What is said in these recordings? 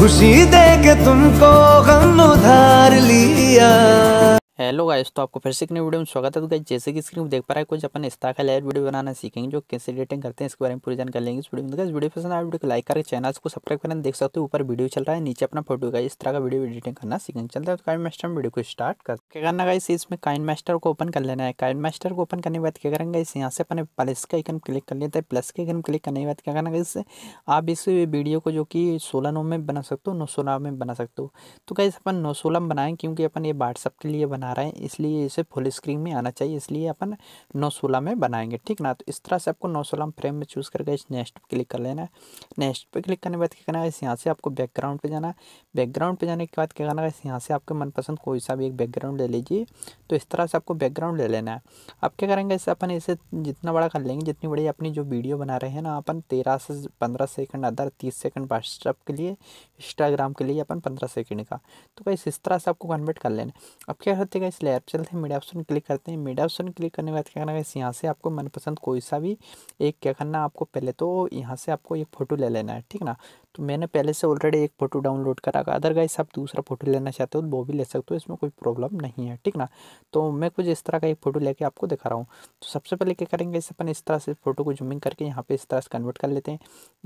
खुशी दे के तुमको गम उधार लिया हेलो गाइस तो आपको फिर से एक नई वीडियो में स्वागत है तो गाइस जैसे कि स्क्रीन देख पा रहा है कुछ अपन स्टार का लाइव वीडियो बनाना सीखेंगे जो कैसे एडिटिंग करते हैं इसके बारे में पूरी जानकारी लेंगे इस वीडियो में तो गाइस वीडियो पसंद आए वीडियो को लाइक करके चैनल को सब्सक्राइब करना देख सकते हो ऊपर वीडियो चल रहा है नीचे अपना फोटो का इस तरह का वीडियो एडिटिंग करना सीखेंगे चलता है तो काइन मास्टर वीडियो को स्टार्ट कर क्या करना गाइस इसमें काइन मास्टर को ओपन कर लेना है काइन मास्टर को ओपन करने के बाद क्या करेंगे इस यहाँ से अपने प्लस का आइकन क्लिक कर लेते हैं प्लस के आइकन क्लिक करने के बाद क्या करना गाइस आप इस वीडियो को जो कि सोलह नौ में बना सकते हो नौ सोलह में बना सकते हो तो गाइस अपन नौ सोलह में बनाएं क्योंकि अपन ये व्हाट्सअप के लिए बना रहा है इसलिए इसे फुल स्क्रीन में आना चाहिए इसलिए अपन नौ सोलह में बनाएंगे ठीक ना तो इस तरह से आपको नौ सोलह में फ्रेम में चूज़ करके इस नेक्स्ट पे क्लिक कर लेना है नेक्स्ट पे क्लिक करने के बाद क्या करना है इस यहाँ से आपको बैकग्राउंड पे जाना है बैकग्राउंड पे जाने के बाद क्या करना है इस यहाँ से आपके मनपसंद कोई सा भी एक बैकग्राउंड ले लीजिए तो इस तरह से आपको बैकग्राउंड ले लेना है अब क्या करेंगे इसे अपन इसे जितना बड़ा कर लेंगे जितनी बड़ी अपनी जो वीडियो बना रहे हैं ना अपन तेरह से पंद्रह सेकंड अदर तीस सेकंड व्हाट्सअप के लिए इंस्टाग्राम के लिए अपन पंद्रह सेकंड का तो भाई इस तरह से आपको कन्वर्ट कर लेना अब क्या करते इस लैब चलते हैं मीडिया ऑप्शन क्लिक करते हैं मीडिया ऑप्शन क्लिक करने के बाद क्या करना है यहाँ से आपको मनपसंद कोई सा भी एक क्या करना आपको पहले तो यहाँ से आपको एक फ़ोटो ले लेना है ठीक ना तो मैंने पहले से ऑलरेडी एक फ़ोटो डाउनलोड करा था अदर गाइस आप दूसरा फ़ोटो लेना चाहते हो तो वो भी ले सकते हो इसमें कोई प्रॉब्लम नहीं है ठीक ना तो मैं कुछ इस तरह का एक फ़ोटो लेके आपको दिखा रहा हूँ तो सबसे पहले क्या करेंगे इस अपन इस तरह से फ़ोटो को जूमिंग करके यहाँ पे इस तरह से कन्वर्ट कर लेते हैं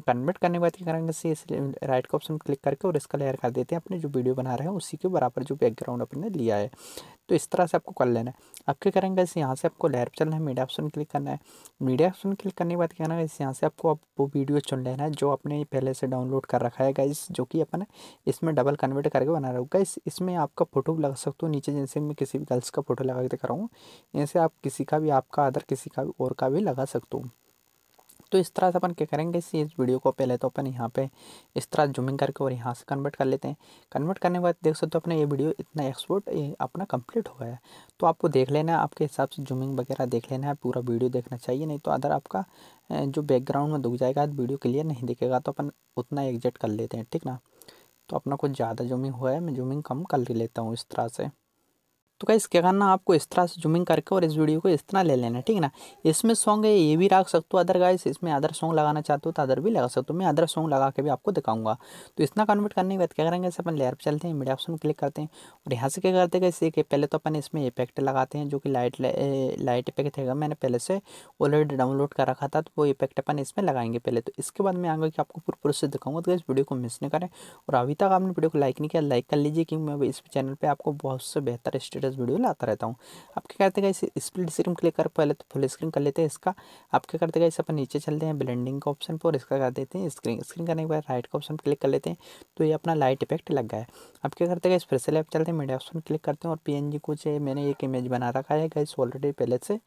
कन्वर्ट करने के बाद क्या करेंगे इस राइट का ऑप्शन क्लिक करके और इसका लेयर कर देते हैं अपने जो वीडियो बना रहे हैं उसी के बराबर जो बैकग्राउंड अपने लिया है तो इस तरह से आपको कर लेना है अब क्या करेंगे इस यहाँ से आपको लेयर चलना है मीडिया ऑप्शन क्लिक करना है मीडिया ऑप्शन क्लिक करने के बाद क्या करना है इस यहाँ से आपको आप वो वीडियो चुन लेना है जो आपने पहले से डाउनलोड डाउनलोड कर रखा है गाइस जो कि अपन इसमें डबल कन्वर्ट करके बना रहा हूँ गाइस इसमें आपका फोटो भी लगा सकते हो नीचे जैसे मैं किसी भी गर्ल्स का फोटो लगा के दिखा रहा हूँ इनसे आप किसी का भी आपका अदर किसी का भी और का भी लगा सकते हो तो इस तरह से अपन क्या करेंगे इस वीडियो को पहले तो अपन यहाँ पे इस तरह जूमिंग करके और यहाँ से कन्वर्ट कर लेते हैं कन्वर्ट करने के बाद देख सकते हो अपना ये वीडियो इतना एक्सपोर्ट अपना कंप्लीट हो गया है तो आपको देख लेना है आपके हिसाब से जूमिंग वगैरह देख लेना है पूरा वीडियो देखना चाहिए नहीं तो अदर आपका जो बैकग्राउंड में दुख जाएगा वीडियो क्लियर नहीं दिखेगा तो अपन उतना एग्जैक्ट कर लेते हैं ठीक ना तो अपना कुछ ज़्यादा जूमिंग हुआ है मैं जूमिंग कम कर लेता हूँ इस तरह से तो क्या क्या करना आपको इस तरह से जूमिंग करके और इस वीडियो को इस तरह ले लेना ठीक है ना इसमें सॉन्ग है ये भी रख सकते हो अदर गाइस इसमें अदर सॉन्ग लगाना चाहते हो तो अदर भी लगा सकते हो मैं अदर सॉन्ग लगा के भी आपको दिखाऊंगा तो इतना कन्वर्ट करने के बाद क्या करेंगे अपन लेयर पर चलते हैं मीडिया ऑप्शन में क्लिक करते हैं और यहाँ से क्या करते हैं कि पहले तो अपन इसमें इफेक्ट लगाते हैं जो कि लाइट लाइट इफेक्ट है मैंने पहले से ऑलरेडी डाउनलोड कर रखा था तो वो इफेक्ट अपन इसमें लगाएंगे पहले तो इसके बाद मैं आऊँगा कि आपको पूरा प्रोसेस दिखाऊंगा तो इस वीडियो को मिस नहीं करें और अभी तक आपने वीडियो को लाइक नहीं किया लाइक कर लीजिए क्योंकि मैं इस चैनल पर आपको बहुत से बेहतर स्टेट लेटेस्ट वीडियो लाता रहता हूँ क्या करते गए इसे स्प्लिट स्क्रीन क्लिक कर पहले तो फुल स्क्रीन कर लेते हैं इसका क्या करते गए इस अपन नीचे चलते हैं ब्लेंडिंग का ऑप्शन पर इसका कर देते हैं स्क्रीन स्क्रीन करने के बाद राइट का ऑप्शन क्लिक कर लेते हैं तो ये अपना लाइट इफेक्ट लग गया है क्या करते गए फिर से लेफ्ट चलते हैं मीडिया ऑप्शन क्लिक करते हैं और पी कुछ मैंने एक इमेज बना रखा है गाइस ऑलरेडी पहले से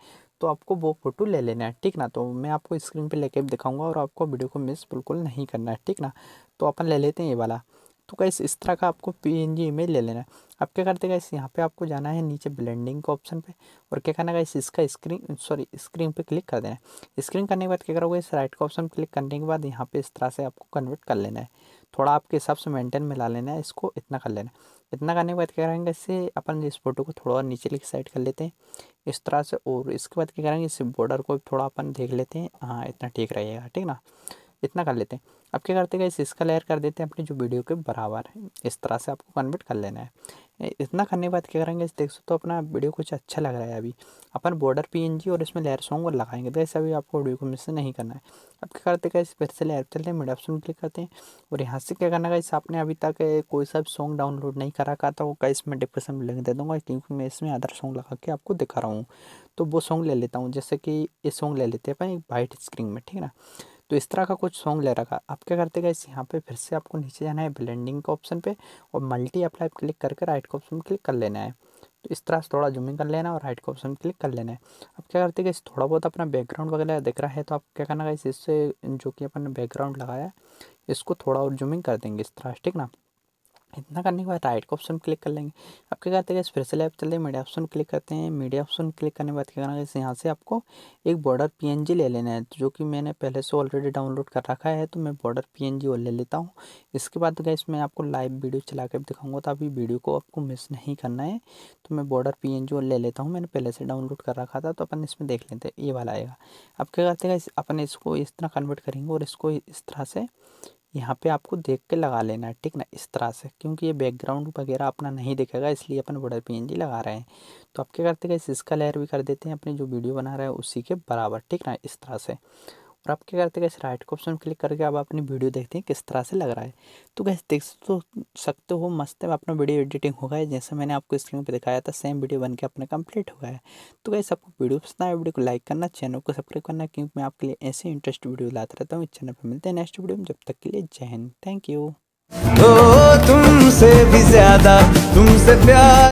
तो आपको वो फ़ोटो ले लेना है ठीक ना तो मैं आपको स्क्रीन पे लेके दिखाऊंगा और आपको वीडियो को मिस बिल्कुल नहीं करना है ठीक ना तो अपन ले लेते हैं ये वाला तो कैसे इस तरह का आपको पी इमेज ले लेना है अब क्या करते इस यहाँ पे आपको जाना है नीचे ब्लेंडिंग के ऑप्शन पे और क्या करना है इसका स्क्रीन सॉरी स्क्रीन पे क्लिक कर देना है स्क्रीन करने के बाद क्या करोगे इस राइट का ऑप्शन क्लिक करने के बाद यहाँ पे इस तरह से आपको कन्वर्ट कर लेना है थोड़ा आपके हिसाब से मेंटेन में ला लेना है इसको इतना कर लेना है इतना करने के बाद क्या करेंगे इससे अपन इस फोटो को थोड़ा और नीचे लिख साइड कर लेते हैं इस तरह से और इसके बाद क्या करेंगे इस बॉर्डर को थोड़ा अपन देख लेते हैं हाँ इतना ठीक रहेगा ठीक ना इतना कर लेते हैं अब क्या करते हैं इसका लेयर कर देते हैं अपनी जो वीडियो के बराबर है इस तरह से आपको कन्वर्ट कर लेना है इतना करने के बाद क्या करेंगे देख सो तो अपना वीडियो कुछ अच्छा लग रहा है अभी अपन बॉर्डर पीएनजी और इसमें लेयर सॉन्ग लगाएंगे तो ऐसा भी आपको वीडियो को मिस नहीं करना है अब क्या करते हैं फिर से लेयर चलते हैं मिड ऑप्शन क्लिक करते हैं और यहाँ से क्या करना है आपने अभी तक कोई सा सॉन्ग डाउनलोड नहीं करा था तो गाइस मैं डिप्रेशन में लिंक दे दूँगा क्योंकि मैं इसमें अदर सॉन्ग लगा के आपको दिखा रहा हूँ तो वो सॉन्ग ले लेता हूँ जैसे कि ये सॉन्ग ले लेते हैं अपन एक वाइट स्क्रीन में ठीक है ना तो इस तरह का कुछ सॉन्ग ले रखा आप क्या करते गए यहाँ पे फिर से आपको नीचे जाना है ब्लेंडिंग के ऑप्शन पे और मल्टी अप्लाई क्लिक करके राइट का ऑप्शन क्लिक कर लेना है तो इस तरह से थोड़ा जूमिंग कर लेना और राइट का ऑप्शन क्लिक कर लेना है अब क्या करते हैं थोड़ा बहुत अपना बैकग्राउंड वगैरह दिख रहा है तो आप क्या करना गाइस इससे जो कि अपन बैकग्राउंड लगाया इसको थोड़ा और जूमिंग कर देंगे इस तरह ठीक ना इतना करने के बाद राइट का ऑप्शन क्लिक कर लेंगे अब क्या करते हैं फिर से लेफ्ट चलते हैं मीडिया ऑप्शन क्लिक करते हैं मीडिया ऑप्शन क्लिक करने के बाद क्या करना है यहाँ से आपको एक बॉर्डर पीएनजी ले लेना है जो कि मैंने पहले से ऑलरेडी डाउनलोड कर रखा है तो मैं बॉर्डर पीएनजी एन ले लेता हूँ इसके बाद गैस मैं आपको लाइव वीडियो चला कर दिखाऊंगा तो अभी वीडियो को आपको मिस नहीं करना है तो मैं बॉर्डर पी एन ले लेता हूँ मैंने पहले से डाउनलोड कर रखा था तो अपन इसमें देख लेते हैं ये वाला आएगा अब क्या करते हैं अपन इसको इस तरह कन्वर्ट करेंगे और इसको इस तरह से यहाँ पे आपको देख के लगा लेना है ठीक ना इस तरह से क्योंकि ये बैकग्राउंड वगैरह अपना नहीं दिखेगा इसलिए अपन बड़ा पी लगा रहे हैं तो आप क्या करते हैं इसका लेयर भी कर देते हैं अपने जो वीडियो बना रहे हैं उसी के बराबर ठीक ना इस तरह से और आप क्या करते हैं कैसे राइट का ऑप्शन क्लिक करके आप अपनी वीडियो देखते हैं किस तरह से लग रहा है तो कैसे देख तो सकते हो मस्त है अपना वीडियो एडिटिंग हो गया है जैसे मैंने आपको स्क्रीन पे दिखाया था सेम वीडियो बन के अपना कंप्लीट हो गया है तो कैसे आपको वीडियो पसंद आए वीडियो को लाइक करना चैनल को सब्सक्राइब करना क्योंकि मैं आपके लिए ऐसे इंटरेस्ट वीडियो लाते रहता हूँ इस चैनल पर मिलते हैं नेक्स्ट वीडियो में जब तक के लिए जय हिंद थैंक यू तुमसे भी ज्यादा तुमसे प्यार